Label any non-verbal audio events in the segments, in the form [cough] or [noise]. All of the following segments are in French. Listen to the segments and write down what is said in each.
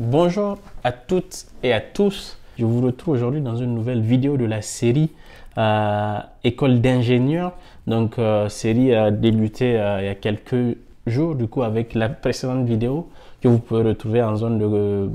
Bonjour à toutes et à tous. Je vous retrouve aujourd'hui dans une nouvelle vidéo de la série euh, École d'ingénieurs. Donc, euh, série a euh, débuté il y a quelques jours, du coup, avec la précédente vidéo que vous pouvez retrouver en zone de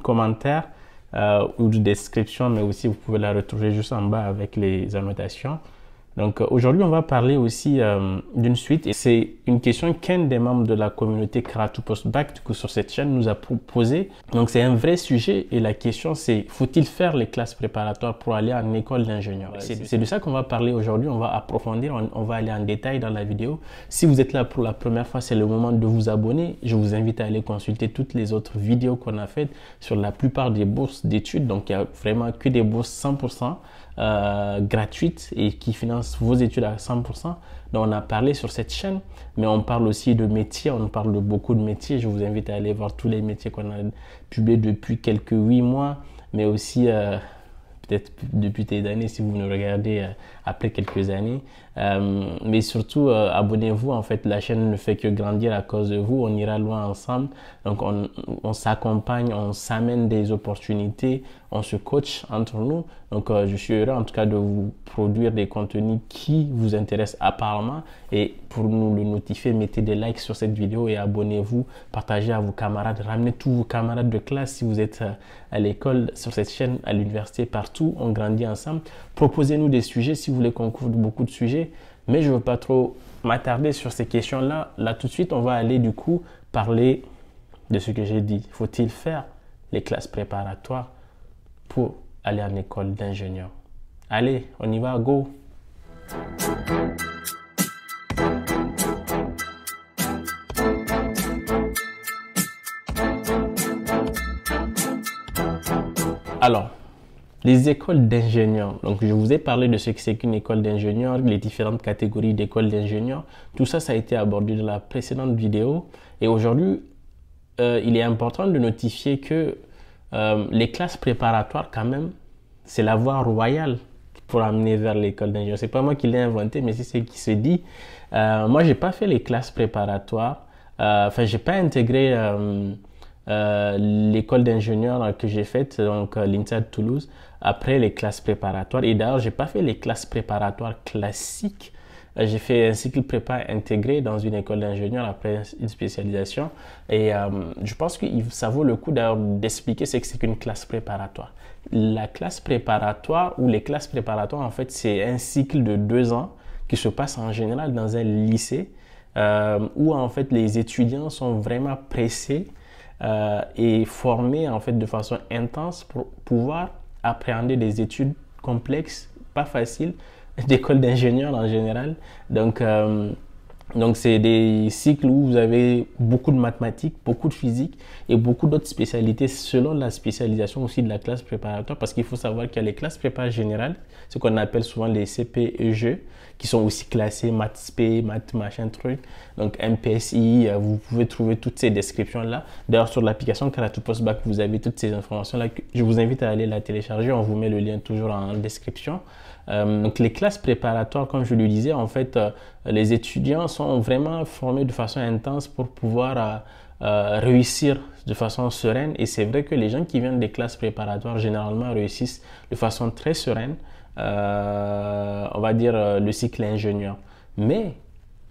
commentaires ou de description, mais aussi vous pouvez la retrouver juste en bas avec les annotations. Donc euh, aujourd'hui, on va parler aussi euh, d'une suite et c'est une question qu'un des membres de la communauté Kratu Postback du sur cette chaîne nous a posée. Donc c'est un vrai sujet et la question c'est faut-il faire les classes préparatoires pour aller en école d'ingénieur C'est de ça qu'on va parler aujourd'hui, on va approfondir, on, on, va aller en détail dans la vidéo. Si vous êtes là pour la première fois, c'est le moment de vous abonner. Je vous invite à aller consulter toutes les autres vidéos qu'on a faites sur la plupart des bourses d'études. Donc il n'y a vraiment que des bourses 100%. Euh, gratuite et qui finance vos études à 100%. Donc on a parlé sur cette chaîne, mais on parle aussi de métiers, on parle de beaucoup de métiers. Je vous invite à aller voir tous les métiers qu'on a publiés depuis quelques 8 mois, mais aussi euh, peut-être depuis des années si vous nous regardez euh, après quelques années. mais surtout, abonnez-vous, en fait, la chaîne ne fait que grandir à cause de vous, on ira loin ensemble. Donc on s'accompagne, on s'amène des opportunités, on se coach entre nous. Donc, euh, je suis heureux en tout cas de vous produire des contenus qui vous intéressent apparemment. Et pour nous le notifier, mettez des likes sur cette vidéo et abonnez-vous, partagez à vos camarades, ramenez tous vos camarades de classe si vous êtes euh, à l'école, sur cette chaîne, à l'université, partout. On grandit ensemble. Proposez-nous des sujets si vous voulez qu'on couvre beaucoup de sujets. Mais je ne veux pas trop m'attarder sur ces questions-là. Là, tout de suite, on va aller du coup parler de ce que j'ai dit. Faut-il faire les classes préparatoires pour aller en école d'ingénieur. Allez, on y va, go Alors, les écoles d'ingénieurs. Donc, je vous ai parlé de ce que c'est qu'une école d'ingénieur, les différentes catégories d'écoles d'ingénieurs. Tout ça, ça a été abordé dans la précédente vidéo. Et aujourd'hui, euh, il est important de notifier que euh, les classes préparatoires, quand même, c'est la voie royale pour amener vers l'école d'ingénieur. n'est pas moi qui l'ai inventé, mais c'est ce qui se dit. Euh, moi, moi, n'ai pas fait les classes préparatoires. Euh, enfin, n'ai pas intégré l'école d'ingénieur que j'ai faite, donc l'INSA de Toulouse, après les classes préparatoires. Et d'ailleurs, j'ai pas fait les classes préparatoires classiques euh, j'ai fait un cycle prépa intégré dans une école d'ingénieur après une spécialisation. Et euh, je pense que ça vaut le coup d'expliquer ce que c'est qu'une classe préparatoire. La classe préparatoire ou les classes préparatoires, en fait, c'est un cycle de deux ans qui se passe en général dans un lycée euh, où en fait les étudiants sont vraiment pressés et formés en fait de façon intense pour pouvoir appréhender des études complexes, pas faciles, [laughs] d'école d'ingénieurs en général. Donc, euh, donc c'est des cycles où vous avez beaucoup de mathématiques, beaucoup de physique et beaucoup d'autres spécialités selon la spécialisation aussi de la classe préparatoire parce qu'il faut savoir qu'il y a les classes prépa générales, ce qu'on appelle souvent les CPEG qui sont aussi classés maths P, maths machin truc. Donc MPSI, euh, vous pouvez trouver toutes ces descriptions-là. D'ailleurs, sur l'application Karatou Postback, vous avez toutes ces informations-là. Je vous invite à aller la télécharger. On vous met le lien toujours en description. Euh, donc les classes préparatoires, comme je le disais, en fait, euh, les étudiants sont vraiment formés de façon intense pour pouvoir réussir de façon sereine. Et c'est vrai que les gens qui viennent des classes préparatoires généralement réussissent de façon très sereine. Euh, on va dire, euh, le cycle ingénieur. Mais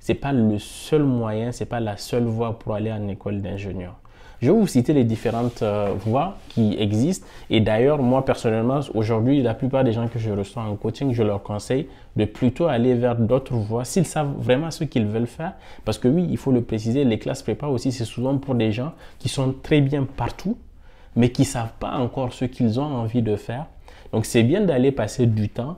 ce n'est pas le seul moyen, ce n'est pas la seule voie pour aller en école d'ingénieur. Je vais vous citer les différentes euh, voies qui existent. Et d'ailleurs, moi personnellement, aujourd'hui, la plupart des gens que je reçois en coaching, je leur conseille de plutôt aller vers d'autres voies s'ils savent vraiment ce qu'ils veulent faire. Parce que oui, il faut le préciser, les classes prépa aussi, c'est souvent pour des gens qui sont très bien partout, mais qui ne savent pas encore ce qu'ils ont envie de faire donc c'est bien d'aller passer du temps.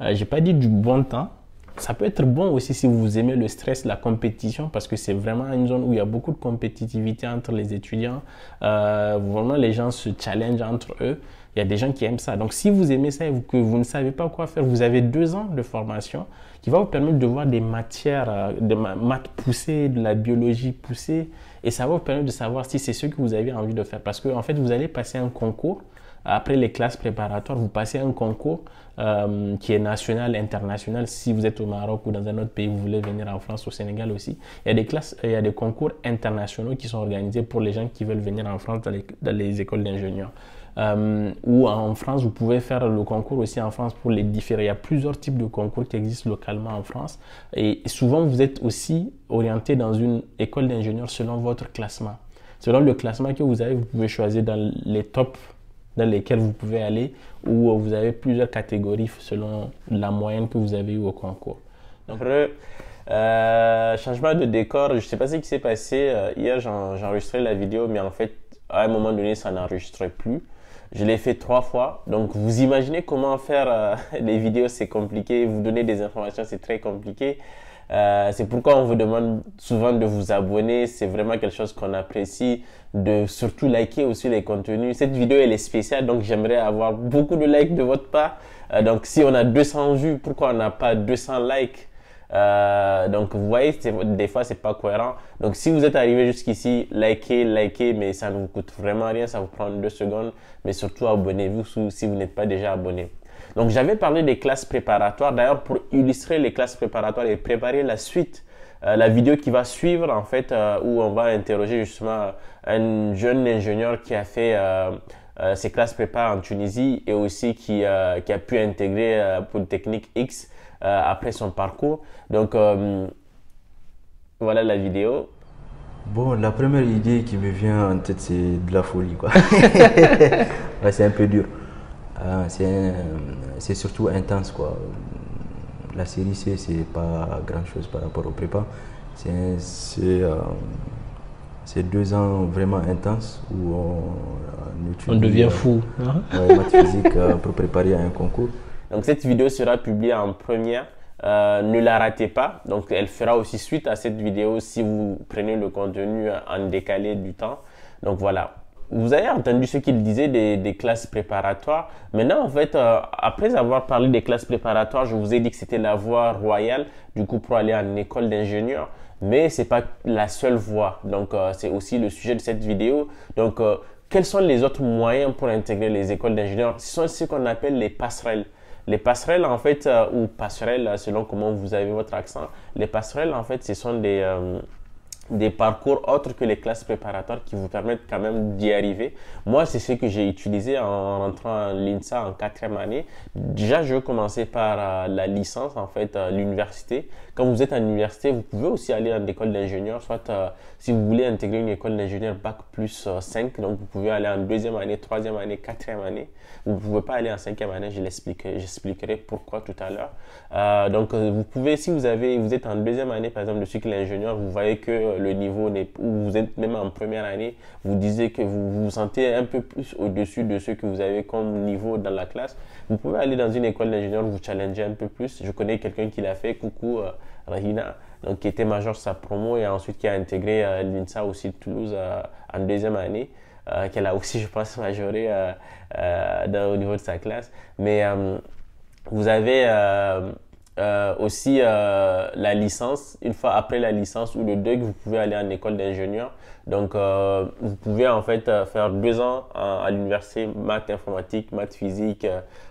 Je euh, J'ai pas dit du bon temps. Ça peut être bon aussi si vous aimez le stress, la compétition, parce que c'est vraiment une zone où il y a beaucoup de compétitivité entre les étudiants. Euh, vraiment, les gens se challengent entre eux. Il y a des gens qui aiment ça. Donc, si vous aimez ça et que vous ne savez pas quoi faire, vous avez deux ans de formation qui va vous permettre de voir des matières, euh, des maths poussées, de la biologie poussée. Et ça va vous permettre de savoir si c'est ce que vous avez envie de faire. Parce qu'en en fait, vous allez passer un concours après les classes préparatoires, vous passez un concours euh, qui est national, international. Si vous êtes au Maroc ou dans un autre pays, vous voulez venir en France, au Sénégal aussi, il y a des classes, il y a des concours internationaux qui sont organisés pour les gens qui veulent venir en France dans les, écoles d'ingénieurs. Euh, ou en France, vous pouvez faire le concours aussi en France pour les différents. Il y a plusieurs types de concours qui existent localement en France. Et souvent, vous êtes aussi orienté dans une école d'ingénieur selon votre classement. Selon le classement que vous avez, vous pouvez choisir dans les top dans lesquelles vous pouvez aller où euh, vous avez plusieurs catégories selon la moyenne que vous avez eu au concours. Donc, euh, changement de décor, je ne sais pas ce qui s'est passé. Euh, hier, j'enregistrais la vidéo, mais en fait, à un moment donné, ça n'enregistrait plus. Je l'ai fait trois fois. Donc, vous imaginez comment faire euh, [laughs] les vidéos, c'est compliqué. Vous donner des informations, c'est très compliqué. Euh, c'est pourquoi on vous demande souvent de vous abonner. C'est vraiment quelque chose qu'on apprécie. De surtout liker aussi les contenus. Cette vidéo, elle est spéciale, donc j'aimerais avoir beaucoup de likes de votre part. Euh, donc si on a 200 vues, pourquoi on n'a pas 200 likes euh, donc vous voyez, des fois c'est pas cohérent. Donc si vous êtes arrivé jusqu'ici, likez, likez, mais ça ne vous coûte vraiment rien, ça vous prend deux secondes. Mais surtout abonnez-vous si vous n'êtes pas déjà abonné. Donc j'avais parlé des classes préparatoires. D'ailleurs, pour illustrer les classes préparatoires et préparer la suite, euh, la vidéo qui va suivre, en fait, euh, où on va interroger justement euh, un jeune ingénieur qui a fait ses classes prépa en Tunisie et aussi qui, qui a pu intégrer technique X après son parcours. Donc voilà la vidéo. Bon, la première idée qui me vient en tête, c'est de la folie. quoi. [laughs] c'est un peu dur. Ah, c'est surtout intense quoi. La série C, c'est pas grand chose par rapport au prépa. C'est euh, deux ans vraiment intenses où on, on On devient euh, fou. Hein? physique euh, pour préparer à un concours. Donc cette vidéo sera publiée en première. Euh, ne la ratez pas. Donc elle fera aussi suite à cette vidéo si vous prenez le contenu en décalé du temps. Donc voilà, vous avez entendu ce qu'il disait des, classes préparatoires. Maintenant, en fait, euh, après avoir parlé des classes préparatoires, je vous ai dit que c'était la voie royale, du coup, pour aller en école d'ingénieur. Mais ce n'est pas la seule voie. Donc, euh, c'est aussi le sujet de cette vidéo. Donc, euh, quels sont les autres moyens pour intégrer les écoles d'ingénieurs Ce sont ce qu'on appelle les passerelles. Les passerelles, en fait, ou passerelles, selon comment vous avez votre accent, les passerelles, en fait, ce sont des des parcours autres que les classes préparatoires qui vous permettent quand même d'y arriver. Moi, c'est ce que j'ai utilisé en rentrant à l'INSA en quatrième année. Déjà, je commençais par euh, la licence, en fait, à euh, l'université. Quand vous êtes à l'université, vous pouvez aussi aller en école d'ingénieur, soit euh, si vous voulez intégrer une école d'ingénieur bac plus 5, euh, donc vous pouvez aller en deuxième année, troisième année, quatrième année. Vous ne pouvez pas aller en cinquième année, je l'expliquerai, j'expliquerai pourquoi tout à l'heure. Euh, donc vous pouvez, si vous avez, vous êtes en deuxième année par exemple de cycle ingénieur, vous voyez que le niveau n'est ou vous êtes même en première année, vous disiez que vous vous sentez un peu plus au-dessus de ce que vous avez comme niveau dans la classe. Vous pouvez aller dans une école d'ingénieur, vous challenger un peu plus. Je connais quelqu'un qui l'a fait. Coucou. Rahina, donc qui était major sa promo et ensuite qui a intégré euh, l'INSA aussi de Toulouse euh, en deuxième année, euh, qu'elle a aussi, [laughs] je pense, majoré au niveau de sa classe. Mais vous avez euh, aussi euh, la licence. Une fois après la licence ou le DEUG, vous pouvez aller en école d'ingénieur. Donc, euh, vous pouvez en fait faire deux ans à, l'université maths informatique, maths physique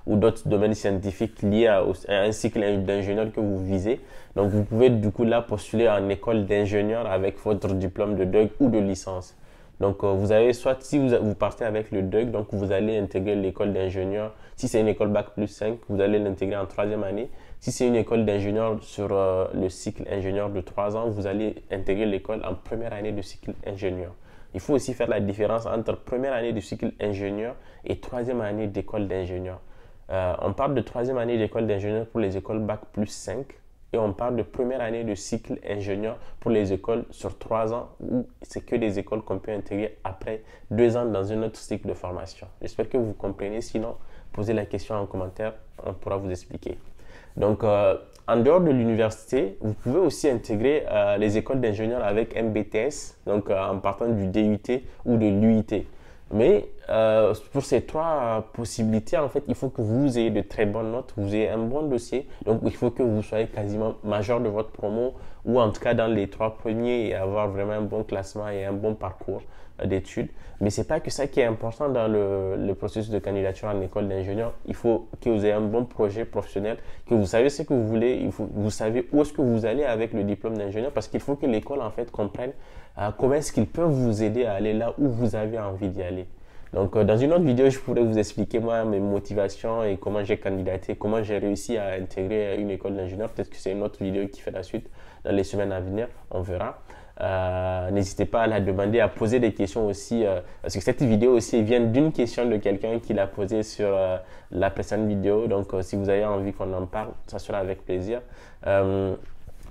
ou d'autres domaines scientifiques liés à, à un cycle d'ingénieur que vous visez. Donc, vous pouvez du coup là postuler en école d'ingénieur avec votre diplôme de DEUG ou de licence. Donc, euh, vous avez soit, si vous, partez avec le DEUG, donc vous allez intégrer l'école d'ingénieur. Si c'est une école Bac plus 5, vous allez l'intégrer en troisième année. Si c'est une école d'ingénieur sur euh, le cycle ingénieur de 3 ans, vous allez intégrer l'école en première année de cycle ingénieur. Il faut aussi faire la différence entre première année de cycle ingénieur et troisième année d'école d'ingénieur. Euh, on parle de troisième année d'école d'ingénieur pour les écoles Bac plus 5 et on parle de première année de cycle ingénieur pour les écoles sur trois ans ou c'est que des écoles qu'on peut intégrer après deux ans dans un autre cycle de formation. J'espère que vous comprenez. Sinon, posez la question en commentaire, on pourra vous expliquer. Donc, euh, en dehors de l'université, vous pouvez aussi intégrer euh, les écoles d'ingénieurs avec MBTS, donc euh, en partant du DUT ou de l'UIT. Mais euh, pour ces trois possibilités, en fait, il faut que vous ayez de très bonnes notes, vous ayez un bon dossier. Donc, il faut que vous soyez quasiment majeur de votre promo ou en tout cas dans les trois premiers et avoir vraiment un bon classement et un bon parcours d'études. Mais c'est pas que ça qui est important dans le, processus de candidature à école d'ingénieur. Il faut que vous ayez un bon projet professionnel, que vous savez ce que vous voulez, vous savez où est-ce que vous allez avec le diplôme d'ingénieur, parce qu'il faut que l'école en fait comprenne euh, comment est-ce qu'ils peuvent vous aider à aller là où vous avez envie d'y aller. Donc, euh, dans une autre vidéo, je pourrais vous expliquer moi mes motivations et comment j'ai candidaté, comment j'ai réussi à intégrer une école d'ingénieur. Peut-être que c'est une autre vidéo qui fait la suite dans les semaines à venir, on verra. Euh, n'hésitez pas à la demander, à poser des questions aussi, euh, parce que cette vidéo aussi vient d'une question de quelqu'un qui l'a posée sur euh, la précédente vidéo. Donc, si vous avez envie qu'on en parle, ça sera avec plaisir.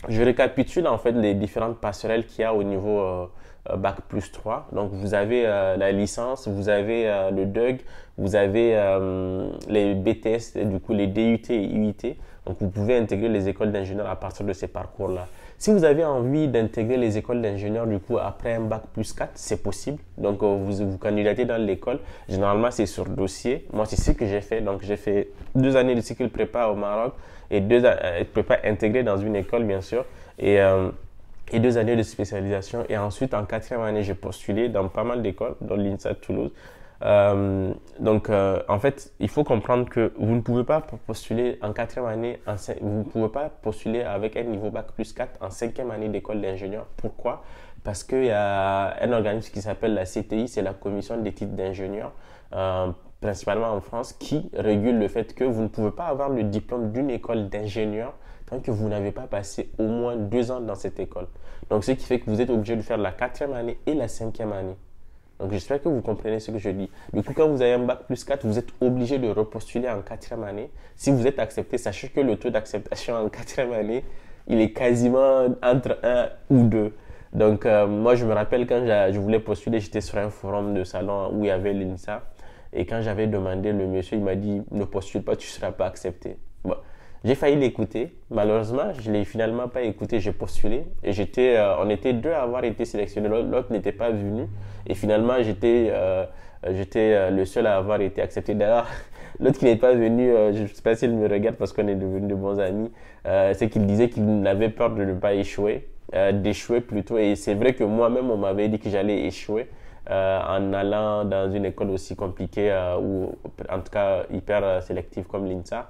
je récapitule en fait les différentes passerelles qu'il y a au niveau Bac plus 3. Donc, vous avez la licence, vous avez le DUG, vous avez les BTS, et du coup les DUT et UIT. Donc, vous pouvez intégrer les écoles d'ingénieurs à partir de ces parcours-là. Si vous avez envie d'intégrer les écoles d'ingénieurs, du coup, après un bac plus 4, c'est possible. Donc, euh, vous vous candidatez dans l'école. Généralement, c'est sur dossier. Moi, c'est ce que j'ai fait. Donc, j'ai fait deux années de cycle prépa au Maroc et deux années euh, prépa intégrée dans une école, bien sûr. Et, euh, et deux années de spécialisation. Et ensuite, en quatrième année, j'ai postulé dans pas mal d'écoles, dans l'INSA de Toulouse. Euh, donc, euh, en fait, il faut comprendre que vous ne pouvez pas postuler en quatrième année, vous ne pouvez pas postuler avec un niveau bac plus 4 en cinquième année d'école d'ingénieur. Pourquoi Parce qu'il y a un organisme qui s'appelle la CTI, c'est la Commission des titres d'ingénieur, euh, principalement en France, qui régule le fait que vous ne pouvez pas avoir le diplôme d'une école d'ingénieur tant que vous n'avez pas passé au moins deux ans dans cette école. Donc, ce qui fait que vous êtes obligé de faire la quatrième année et la cinquième année. Donc j'espère que vous comprenez ce que je dis. Du coup, quand vous avez un bac plus 4, vous êtes obligé de repostuler en quatrième année. Si vous êtes accepté, sachez que le taux d'acceptation en quatrième année, il est quasiment entre 1 ou 2. Donc euh, moi, je me rappelle quand je voulais postuler, j'étais sur un forum de salon où il y avait l'INSA. Et quand j'avais demandé, le monsieur, il m'a dit, ne postule pas, tu ne seras pas accepté. J'ai failli l'écouter. Malheureusement, je l'ai finalement pas écouté. J'ai postulé et euh, on était deux à avoir été sélectionnés. L'autre n'était pas venu et finalement j'étais, euh, euh, le seul à avoir été accepté. D'ailleurs, [laughs] l'autre qui n'est pas venu, je ne sais pas s'il me regarde parce qu'on est devenus de bons amis. c'est qu'il disait qu'il avait peur de ne pas échouer, d'échouer plutôt. Et c'est vrai que moi-même, on m'avait dit que j'allais échouer. en allant dans une école aussi compliquée ou en tout cas hyper sélective comme l'INSA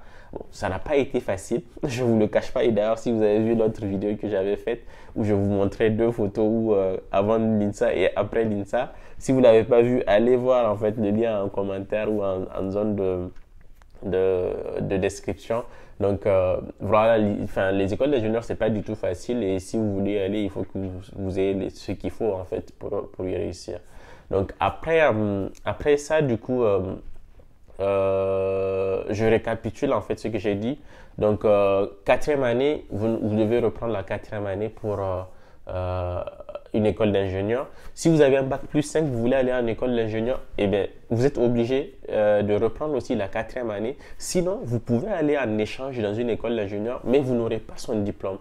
ça n'a pas été facile, [laughs] je ne vous le cache pas. Et d'ailleurs, si vous avez vu l'autre vidéo que j'avais faite, où je vous montrais deux photos euh, avant l'INSA et après l'INSA, si vous ne l'avez pas vu, allez voir en fait le lien en commentaire ou en, zone de, de, description. Donc euh, voilà, les, enfin, les écoles ce c'est pas du tout facile et si vous voulez aller, il faut que vous, ayez ce qu'il faut en fait pour, pour y réussir. Donc après, euh, après ça, du coup, euh, je récapitule en fait ce que j'ai dit. Donc, euh, quatrième année, vous, devez reprendre la quatrième année pour euh, euh, une école d'ingénieur. Si vous avez un bac plus 5, vous voulez aller en école d'ingénieur, et eh bien, vous êtes obligé de reprendre aussi la quatrième année. Sinon, vous pouvez aller en échange dans une école d'ingénieur, mais vous n'aurez pas son diplôme.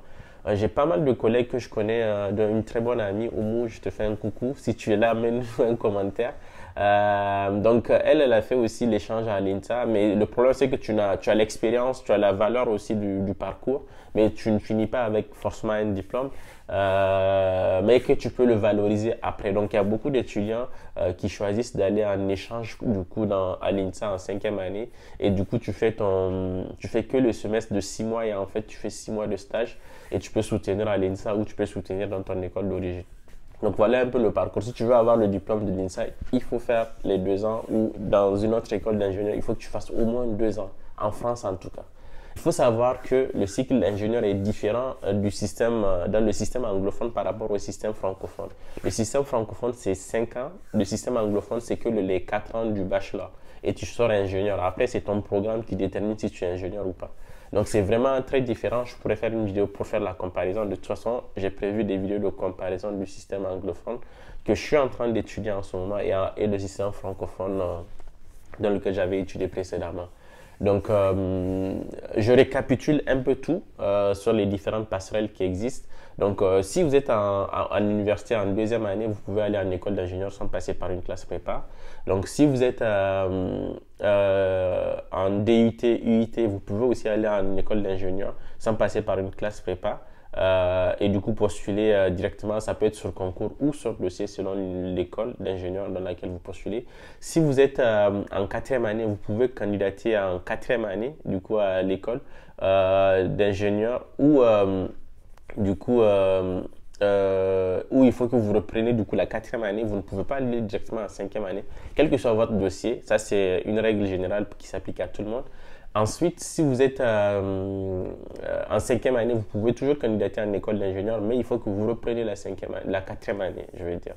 J'ai pas mal de collègues que je connais, d'une très bonne amie, mou, je te fais un coucou. Si tu es là, mets-nous un commentaire. Euh, donc, elle, elle a fait aussi l'échange à l'INSA mais le problème, c'est que tu as, tu as l'expérience, tu as la valeur aussi du, du, parcours, mais tu ne finis pas avec forcément un diplôme, euh, mais que tu peux le valoriser après. Donc, il y a beaucoup d'étudiants euh, qui choisissent d'aller en échange, du coup, dans, à l'INSA en cinquième année, et du coup, tu fais ton, tu fais que le semestre de six mois, et en fait, tu fais six mois de stage, et tu peux soutenir à l'INSA ou tu peux soutenir dans ton école d'origine. Donc voilà un peu le parcours. Si tu veux avoir le diplôme de l'INSA, il faut faire les deux ans ou dans une autre école d'ingénieur, il faut que tu fasses au moins deux ans, en France en tout cas. Il faut savoir que le cycle d'ingénieur est différent euh, du système, euh, dans le système anglophone par rapport au système francophone. Le système francophone, c'est 5 ans. Le système anglophone, c'est que les 4 ans du bachelor. Et tu sors ingénieur. Après, c'est ton programme qui détermine si tu es ingénieur ou pas. Donc c'est vraiment très différent. Je pourrais faire une vidéo pour faire la comparaison. De toute façon, j'ai prévu des vidéos de comparaison du système anglophone que je suis en train d'étudier en ce moment et, le système francophone euh, dans lequel j'avais étudié précédemment. Donc, euh, je récapitule un peu tout euh, sur les différentes passerelles qui existent. Donc, euh, si vous êtes en, université en deuxième année, vous pouvez aller en école d'ingénieur sans passer par une classe prépa. Donc, si vous êtes euh, euh, en DUT, UIT, vous pouvez aussi aller en école d'ingénieur sans passer par une classe prépa. et du coup, postuler directement, ça peut être sur concours ou sur dossier selon l'école d'ingénieur dans laquelle vous postulez. Si vous êtes en quatrième année, vous pouvez candidater en quatrième année, du coup, à l'école d'ingénieur ou du coup, euh, euh, où il faut que vous repreniez du coup la quatrième année, vous ne pouvez pas aller directement en cinquième année, quel que soit votre dossier. Ça, c'est une règle générale qui s'applique à tout le monde. Ensuite, si vous êtes euh, euh, en cinquième année, vous pouvez toujours candidater à en école d'ingénieur, mais il faut que vous repreniez la la quatrième année, je veux dire.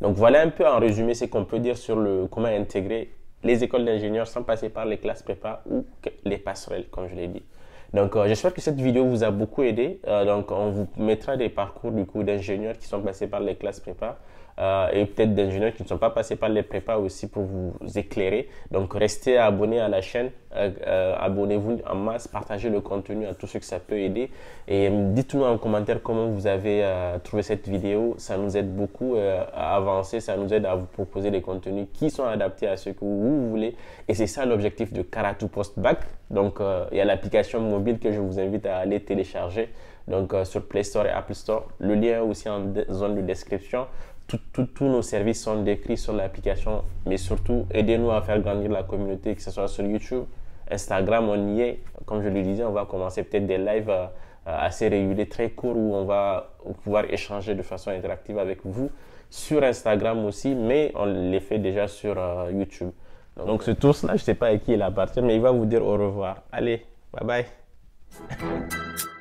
Donc voilà un peu en résumé ce qu'on peut dire sur le comment intégrer les écoles d'ingénieurs sans passer par les classes prépa ou les passerelles, comme je l'ai dit. Donc, euh, j'espère que cette vidéo vous a beaucoup aidé. Euh, donc, on vous mettra des parcours du coup d'ingénieurs qui sont passés par les classes prépa. Euh, et peut-être d'ingénieurs qui ne sont pas passés par les prépas aussi pour vous éclairer. Donc restez abonnés à la chaîne, euh, euh, abonnez-vous en masse, partagez le contenu à tous ceux que ça peut aider et dites-nous en commentaire comment vous avez trouvé cette vidéo. Ça nous aide beaucoup à avancer, ça nous aide à vous proposer des contenus qui sont adaptés à ce que vous voulez et c'est ça l'objectif de Karatu Post bac Donc il y a l'application mobile que je vous invite à aller télécharger donc sur Play Store et Apple Store. Le lien est aussi en zone de description tous nos services sont décrits sur l'application, mais surtout, aidez-nous à faire grandir la communauté, que ce soit sur YouTube, Instagram, on y est. Comme je le disais, on va commencer peut-être des lives euh, assez réguliers, très courts, où on va pouvoir échanger de façon interactive avec vous. Sur Instagram aussi, mais on les fait déjà sur euh, YouTube. Donc, Donc ce tour-là, je ne sais pas à qui il appartient, mais il va vous dire au revoir. Allez, bye bye. [laughs]